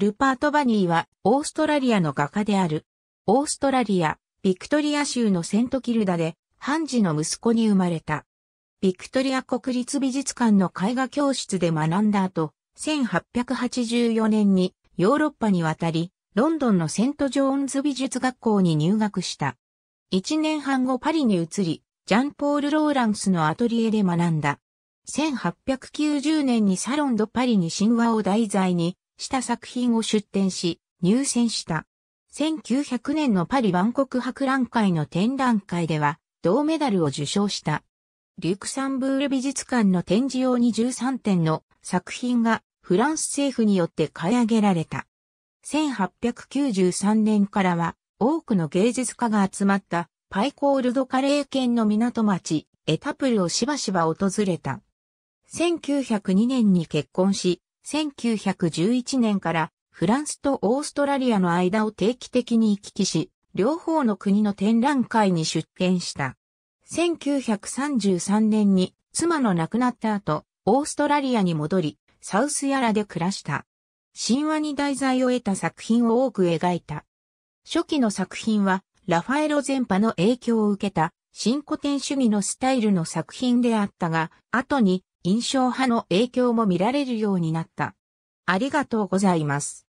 ルパート・バニーはオーストラリアの画家である。オーストラリア、ビクトリア州のセントキルダで、ハンジの息子に生まれた。ビクトリア国立美術館の絵画教室で学んだ後、1884年にヨーロッパに渡り、ロンドンのセント・ジョーンズ美術学校に入学した。1年半後パリに移り、ジャンポール・ローランスのアトリエで学んだ。1890年にサロン・ド・パリに神話を題材にした作品を出展し、入選した。1900年のパリ万国博覧会の展覧会では、銅メダルを受賞した。リュクサンブール美術館の展示用に13点の作品がフランス政府によって買い上げられた。1893年からは多くの芸術家が集まったパイコールドカレー県の港町エタプルをしばしば訪れた。1902年に結婚し、1911年からフランスとオーストラリアの間を定期的に行き来し、両方の国の展覧会に出展した。1933年に妻の亡くなった後、オーストラリアに戻り、サウスヤラで暮らした。神話に題材を得た作品を多く描いた。初期の作品は、ラファエロ全派の影響を受けた、新古典主義のスタイルの作品であったが、後に印象派の影響も見られるようになった。ありがとうございます。